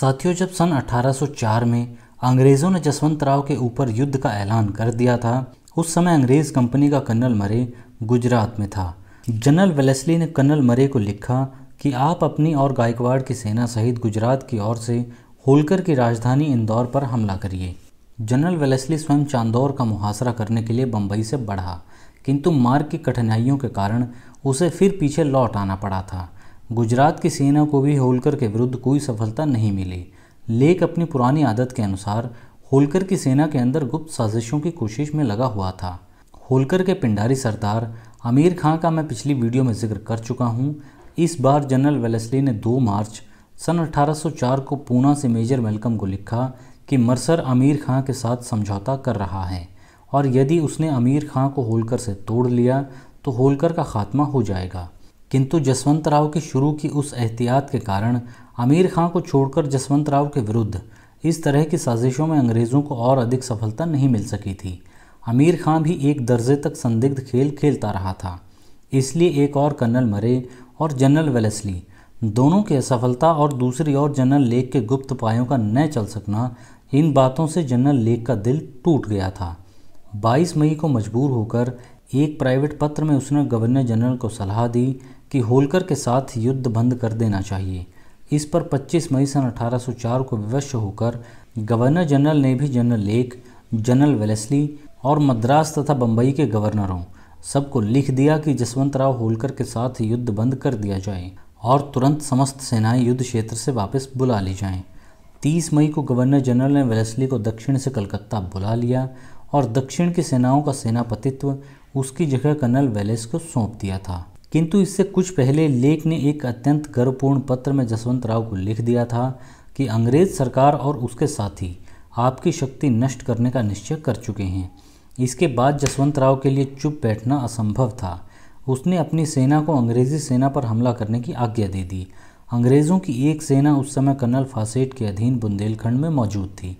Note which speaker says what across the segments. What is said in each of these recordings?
Speaker 1: साथियों जब सन 1804 में अंग्रेज़ों ने जसवंत राव के ऊपर युद्ध का ऐलान कर दिया था उस समय अंग्रेज़ कंपनी का कर्नल मरे गुजरात में था जनरल वेलेसली ने कर्नल मरे को लिखा कि आप अपनी और गायकवाड़ की सेना सहित गुजरात की ओर से होलकर की राजधानी इंदौर पर हमला करिए जनरल वेलेसली स्वयं चांदौर का मुहासरा करने के लिए बम्बई से बढ़ा किंतु मार्ग की कठिनाइयों के कारण उसे फिर पीछे लौट आना पड़ा था गुजरात की सेना को भी होलकर के विरुद्ध कोई सफलता नहीं मिली लेक अपनी पुरानी आदत के अनुसार होलकर की सेना के अंदर गुप्त साजिशों की कोशिश में लगा हुआ था होलकर के पिंडारी सरदार आमिर खां का मैं पिछली वीडियो में जिक्र कर चुका हूँ इस बार जनरल वेलेसली ने 2 मार्च सन 1804 को पूना से मेजर मेलकम को लिखा कि मरसर आमिर खां के साथ समझौता कर रहा है और यदि उसने आमिर खां को होलकर से तोड़ लिया तो होलकर का खात्मा हो जाएगा किंतु जसवंत राव की शुरू की उस एहतियात के कारण आमिर खां को छोड़कर जसवंत राव के विरुद्ध इस तरह की साजिशों में अंग्रेज़ों को और अधिक सफलता नहीं मिल सकी थी आमिर खां भी एक दर्जे तक संदिग्ध खेल खेलता रहा था इसलिए एक और कर्नल मरे और जनरल वेलेसली दोनों की असफलता और दूसरी ओर जनरल लेक के गुप्त उपायों का न चल सकना इन बातों से जनरल लेक का दिल टूट गया था 22 मई को मजबूर होकर एक प्राइवेट पत्र में उसने गवर्नर जनरल को सलाह दी कि होलकर के साथ युद्ध बंद कर देना चाहिए इस पर 25 मई सन 1804 को विवश होकर गवर्नर जनरल ने भी जनरल लेक जनरल वेलेस्ली और मद्रास तथा बम्बई के गवर्नरों सबको लिख दिया कि जसवंतराव होलकर के साथ युद्ध बंद कर दिया जाए और तुरंत समस्त सेनाएं युद्ध क्षेत्र से वापस बुला ली जाएं। 30 मई को गवर्नर जनरल ने वेलेसली को दक्षिण से कलकत्ता बुला लिया और दक्षिण की सेनाओं का सेनापतित्व उसकी जगह कर्नल वेलेस को सौंप दिया था किंतु इससे कुछ पहले लेख ने एक अत्यंत गर्वपूर्ण पत्र में जसवंत राव को लिख दिया था कि अंग्रेज सरकार और उसके साथी आपकी शक्ति नष्ट करने का निश्चय कर चुके हैं इसके बाद जसवंत राव के लिए चुप बैठना असंभव था उसने अपनी सेना को अंग्रेजी सेना पर हमला करने की आज्ञा दे दी अंग्रेज़ों की एक सेना उस समय कर्नल फासेट के अधीन बुंदेलखंड में मौजूद थी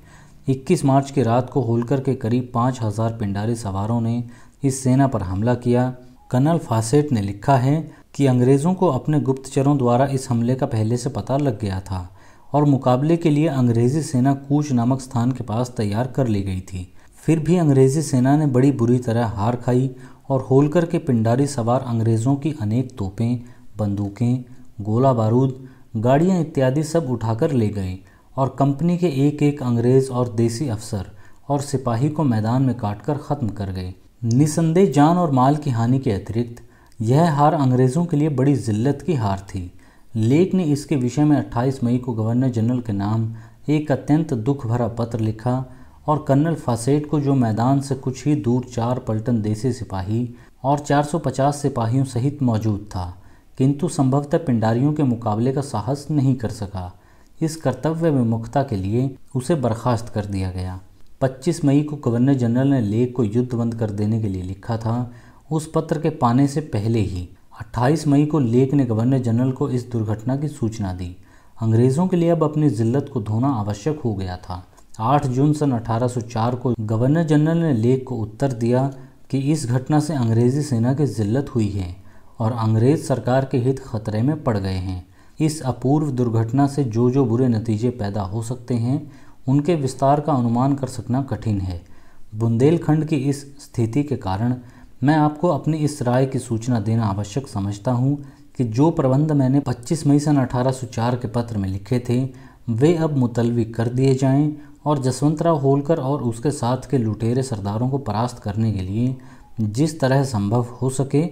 Speaker 1: 21 मार्च की रात को होलकर के करीब 5000 पिंडारी सवारों ने इस सेना पर हमला किया कर्नल फासेट ने लिखा है कि अंग्रेज़ों को अपने गुप्तचरों द्वारा इस हमले का पहले से पता लग गया था और मुकाबले के लिए अंग्रेज़ी सेना कूच नामक स्थान के पास तैयार कर ली गई थी फिर भी अंग्रेज़ी सेना ने बड़ी बुरी तरह हार खाई और होलकर के पिंडारी सवार अंग्रेज़ों की अनेक तोपें बंदूकें गोला बारूद गाड़ियाँ इत्यादि सब उठाकर ले गए और कंपनी के एक एक अंग्रेज़ और देसी अफसर और सिपाही को मैदान में काटकर ख़त्म कर गए निसंदेह जान और माल की हानि के अतिरिक्त यह हार अंग्रेज़ों के लिए बड़ी जिल्लत की हार थी लेक ने इसके विषय में 28 मई को गवर्नर जनरल के नाम एक अत्यंत दुख भरा पत्र लिखा और कर्नल फासेट को जो मैदान से कुछ ही दूर चार पलटन देसी सिपाही और 450 सिपाहियों सहित मौजूद था किंतु संभवतः पिंडारियों के मुकाबले का साहस नहीं कर सका इस कर्तव्य विमुखता के लिए उसे बर्खास्त कर दिया गया 25 मई को गवर्नर जनरल ने लेक को युद्ध बंद कर देने के लिए लिखा था उस पत्र के पाने से पहले ही 28 मई को लेक ने गवर्नर जनरल को इस दुर्घटना की सूचना दी अंग्रेज़ों के लिए अब अपनी जिल्लत को धोना आवश्यक हो गया था 8 जून सन 1804 को गवर्नर जनरल ने लेक को उत्तर दिया कि इस घटना से अंग्रेज़ी सेना की जिल्लत हुई है और अंग्रेज़ सरकार के हित खतरे में पड़ गए हैं इस अपूर्व दुर्घटना से जो जो बुरे नतीजे पैदा हो सकते हैं उनके विस्तार का अनुमान कर सकना कठिन है बुंदेलखंड की इस स्थिति के कारण मैं आपको अपनी इस राय की सूचना देना आवश्यक समझता हूँ कि जो प्रबंध मैंने 25 मई सन अठारह के पत्र में लिखे थे वे अब मुतलवी कर दिए जाएं और जसवंतराव होलकर और उसके साथ के लुटेरे सरदारों को परास्त करने के लिए जिस तरह संभव हो सके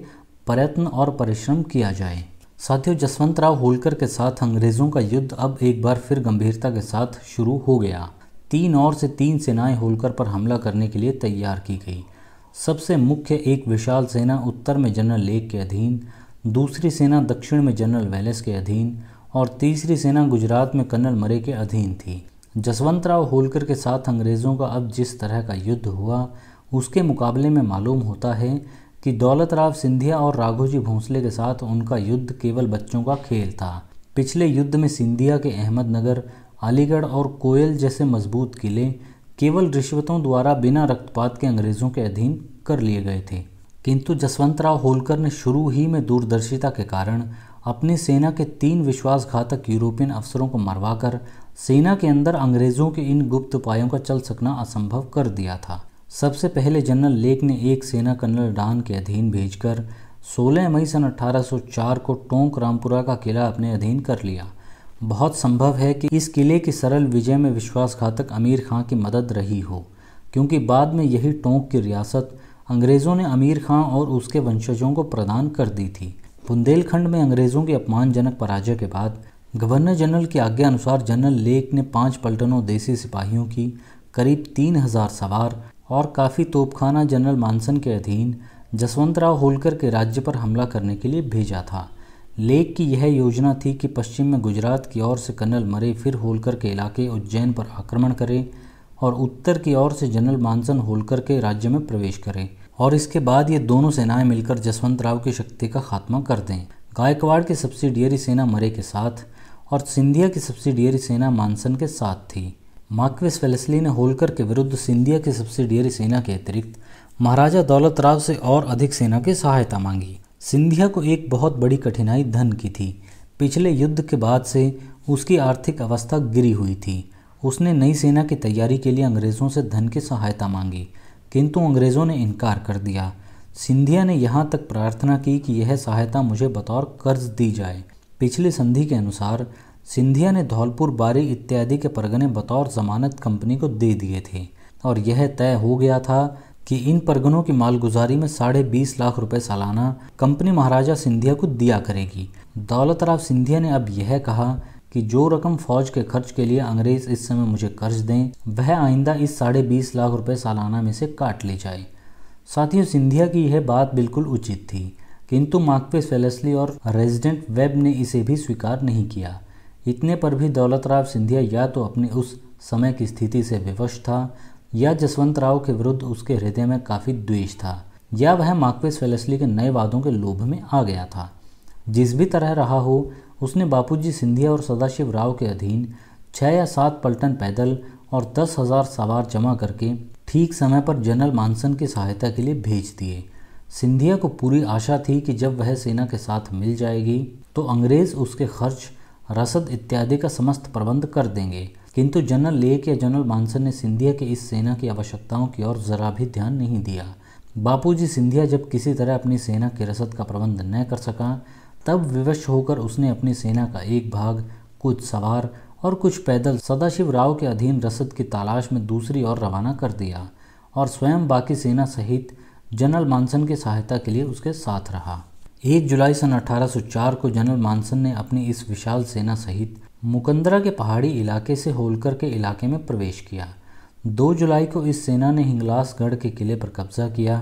Speaker 1: प्रयत्न और परिश्रम किया जाए साथियों जसवंतराव होलकर के साथ अंग्रेज़ों का युद्ध अब एक बार फिर गंभीरता के साथ शुरू हो गया तीन और से तीन सेनाएं होलकर पर हमला करने के लिए तैयार की गई सबसे मुख्य एक विशाल सेना उत्तर में जनरल लेक के अधीन दूसरी सेना दक्षिण में जनरल वेलेस के अधीन और तीसरी सेना गुजरात में कर्नल मरे के अधीन थी जसवंतराव होलकर के साथ अंग्रेज़ों का अब जिस तरह का युद्ध हुआ उसके मुकाबले में मालूम होता है कि दौलतराव सिंधिया और राघोजी भोंसले के साथ उनका युद्ध केवल बच्चों का खेल था पिछले युद्ध में सिंधिया के अहमदनगर अलीगढ़ और कोयल जैसे मजबूत किले केवल रिश्वतों द्वारा बिना रक्तपात के अंग्रेज़ों के अधीन कर लिए गए थे किंतु जसवंतराव होलकर ने शुरू ही में दूरदर्शिता के कारण अपनी सेना के तीन विश्वासघातक यूरोपियन अफसरों को मरवाकर सेना के अंदर अंग्रेज़ों के इन गुप्त उपायों का चल सकना असंभव कर दिया था सबसे पहले जनरल लेक ने एक सेना कर्नल डान के अधीन भेजकर 16 मई सन 1804 को टोंक रामपुरा का किला अपने अधीन कर लिया बहुत संभव है कि इस किले की सरल विजय में विश्वासघातक अमीर खां की मदद रही हो क्योंकि बाद में यही टोंक की रियासत अंग्रेज़ों ने अमीर खां और उसके वंशजों को प्रदान कर दी थी बुंदेलखंड में अंग्रेज़ों के अपमानजनक पराजय के बाद गवर्नर जनरल की आज्ञा अनुसार जनरल लेक ने पाँच पलटनों देसी सिपाहियों की करीब तीन हज़ार सवार और काफ़ी तोपखाना जनरल मानसन के अधीन जसवंतराव होलकर के राज्य पर हमला करने के लिए भेजा था लेक की यह योजना थी कि पश्चिम में गुजरात की ओर से कर्नल मरे फिर होलकर के इलाके उज्जैन पर आक्रमण करें और उत्तर की ओर से जनरल मानसन होलकर के राज्य में प्रवेश करें और इसके बाद ये दोनों सेनाएं मिलकर जसवंत राव की शक्ति का खात्मा कर दें गायकवाड़ की सब्सिडियरी सेना मरे के साथ और सिंधिया की सब्सिडियरी सेना मानसन के साथ थी मार्क्वेस वेलेसली ने होलकर के विरुद्ध सिंधिया की सब्सिडियरी सेना के अतिरिक्त महाराजा दौलत राव से और अधिक सेना की सहायता मांगी सिंधिया को एक बहुत बड़ी कठिनाई धन की थी पिछले युद्ध के बाद से उसकी आर्थिक अवस्था गिरी हुई थी उसने नई सेना की तैयारी के लिए अंग्रेज़ों से धन की सहायता मांगी किंतु अंग्रेज़ों ने इनकार कर दिया सिंधिया ने यहाँ तक प्रार्थना की कि यह सहायता मुझे बतौर कर्ज दी जाए पिछली संधि के अनुसार सिंधिया ने धौलपुर बारी इत्यादि के परगने बतौर जमानत कंपनी को दे दिए थे और यह तय हो गया था कि इन परगनों की मालगुजारी में साढ़े बीस लाख रुपए सालाना कंपनी महाराजा सिंधिया को दिया करेगी दौलत राव सिंधिया ने अब यह कहा कि जो रकम फौज के खर्च के लिए अंग्रेज इस समय मुझे कर्ज दें वह आइंदा इस साढ़े बीस लाख रुपए सालाना में से काट ली जाए साथियों सिंधिया की यह बात बिल्कुल उचित थी किंतु मार्कवेस फेलसली और रेजिडेंट वेब ने इसे भी स्वीकार नहीं किया इतने पर भी दौलतराव सिंधिया या तो अपने उस समय की स्थिति से विवश था या जसवंत राव के विरुद्ध उसके हृदय में काफ़ी द्वेष था या वह मार्क्वेस फेलसली के नए वादों के लोभ में आ गया था जिस भी तरह रहा हो उसने बापूजी सिंधिया और सदाशिव राव के अधीन छः या सात पलटन पैदल और दस हज़ार सवार जमा करके ठीक समय पर जनरल मानसन की सहायता के लिए भेज दिए सिंधिया को पूरी आशा थी कि जब वह सेना के साथ मिल जाएगी तो अंग्रेज़ उसके खर्च रसद इत्यादि का समस्त प्रबंध कर देंगे किंतु जनरल लेक या जनरल मानसन ने सिंधिया के इस सेना की आवश्यकताओं की ओर जरा भी ध्यान नहीं दिया बापूजी सिंधिया जब किसी तरह अपनी सेना के रसद का प्रबंध न कर सका तब विवश होकर उसने अपनी सेना का एक भाग कुछ सवार और कुछ पैदल सदाशिव राव के अधीन रसद की तलाश में दूसरी ओर रवाना कर दिया और स्वयं बाकी सेना सहित जनरल मानसन की सहायता के लिए उसके साथ रहा एक जुलाई सन 1804 को जनरल मानसन ने अपनी इस विशाल सेना सहित मुकंदरा के पहाड़ी इलाके से होलकर के इलाके में प्रवेश किया दो जुलाई को इस सेना ने हिंगलासगढ़ के किले पर कब्जा किया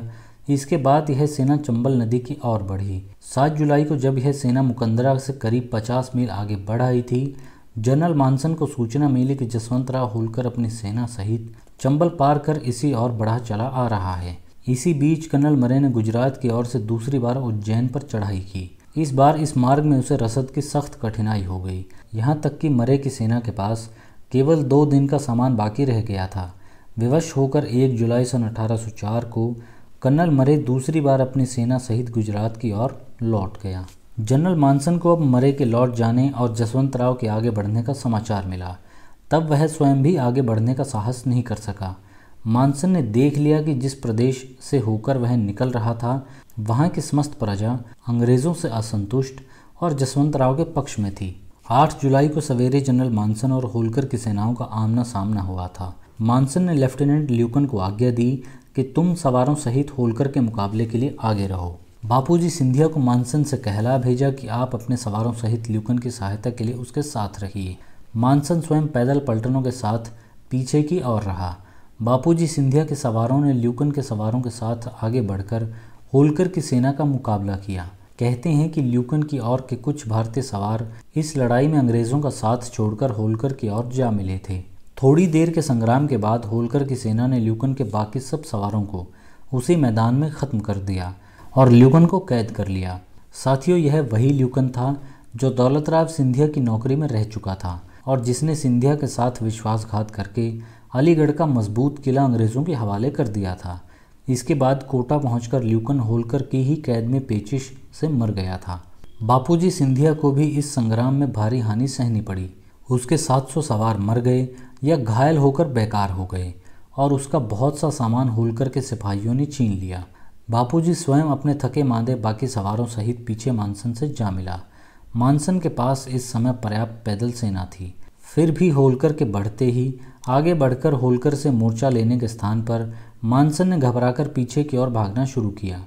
Speaker 1: इसके बाद यह सेना चंबल नदी की ओर बढ़ी सात जुलाई को जब यह सेना मुकंदरा से करीब पचास मील आगे बढ़ आई थी जनरल मानसन को सूचना मिली कि जसवंत राव होलकर अपनी सेना सहित चंबल पार कर इसी ओर बढ़ा चला आ रहा है इसी बीच कर्नल मरे ने गुजरात की ओर से दूसरी बार उज्जैन पर चढ़ाई की इस बार इस मार्ग में उसे रसद की सख्त कठिनाई हो गई यहाँ तक कि मरे की सेना के पास केवल दो दिन का सामान बाकी रह गया था विवश होकर 1 जुलाई सन अठारह को कर्नल मरे दूसरी बार अपनी सेना सहित गुजरात की ओर लौट गया जनरल मानसन को अब मरे के लौट जाने और जसवंत राव के आगे बढ़ने का समाचार मिला तब वह स्वयं भी आगे बढ़ने का साहस नहीं कर सका मानसन ने देख लिया कि जिस प्रदेश से होकर वह निकल रहा था वहाँ की समस्त प्रजा अंग्रेज़ों से असंतुष्ट और राव के पक्ष में थी 8 जुलाई को सवेरे जनरल मानसन और होलकर की सेनाओं का आमना सामना हुआ था मानसन ने लेफ्टिनेंट ल्यूकन को आज्ञा दी कि तुम सवारों सहित होलकर के मुकाबले के लिए आगे रहो बापूजी सिंधिया को मानसन से कहला भेजा कि आप अपने सवारों सहित ल्यूकन की सहायता के लिए उसके साथ रहिए मानसन स्वयं पैदल पलटनों के साथ पीछे की ओर रहा बापूजी सिंधिया के सवारों ने ल्यूकन के सवारों के साथ आगे बढ़कर होलकर की सेना का मुकाबला किया कहते हैं कि ल्यूकन की ओर के कुछ भारतीय सवार इस लड़ाई में अंग्रेज़ों का साथ छोड़कर होलकर की ओर जा मिले थे थोड़ी देर के संग्राम के बाद होलकर की सेना ने ल्यूकन के बाकी सब सवारों को उसी मैदान में ख़त्म कर दिया और ल्यूकन को कैद कर लिया साथियों यह वही ल्यूकन था जो दौलतराव सिंधिया की नौकरी में रह चुका था और जिसने सिंधिया के साथ विश्वासघात करके अलीगढ़ का मजबूत किला अंग्रेज़ों के हवाले कर दिया था इसके बाद कोटा पहुंचकर ल्यूकन होलकर की ही कैद में पेचिश से मर गया था बापूजी सिंधिया को भी इस संग्राम में भारी हानि सहनी पड़ी उसके 700 सवार मर गए या घायल होकर बेकार हो गए और उसका बहुत सा सामान होलकर के सिपाहियों ने छीन लिया बापूजी स्वयं अपने थके मांदे बाकी सवारों सहित पीछे मानसन से जा मिला मानसन के पास इस समय पर्याप्त पैदल सेना थी फिर भी होलकर के बढ़ते ही आगे बढ़कर होलकर से मोर्चा लेने के स्थान पर मानसन ने घबराकर पीछे की ओर भागना शुरू किया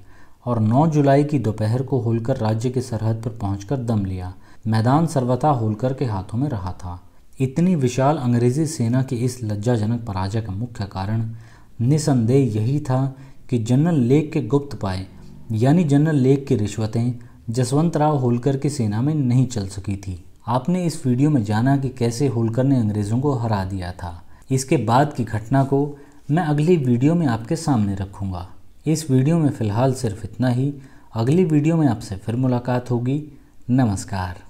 Speaker 1: और 9 जुलाई की दोपहर को होलकर राज्य के सरहद पर पहुंचकर दम लिया मैदान सर्वथा होलकर के हाथों में रहा था इतनी विशाल अंग्रेजी सेना के इस लज्जाजनक पराजय का मुख्य कारण निसंदेह यही था कि जनरल लेक के गुप्त पाए यानी जनरल लेक की रिश्वतें जसवंतराव होलकर की सेना में नहीं चल सकी थी आपने इस वीडियो में जाना कि कैसे होलकर ने अंग्रेज़ों को हरा दिया था इसके बाद की घटना को मैं अगली वीडियो में आपके सामने रखूँगा इस वीडियो में फ़िलहाल सिर्फ इतना ही अगली वीडियो में आपसे फिर मुलाकात होगी नमस्कार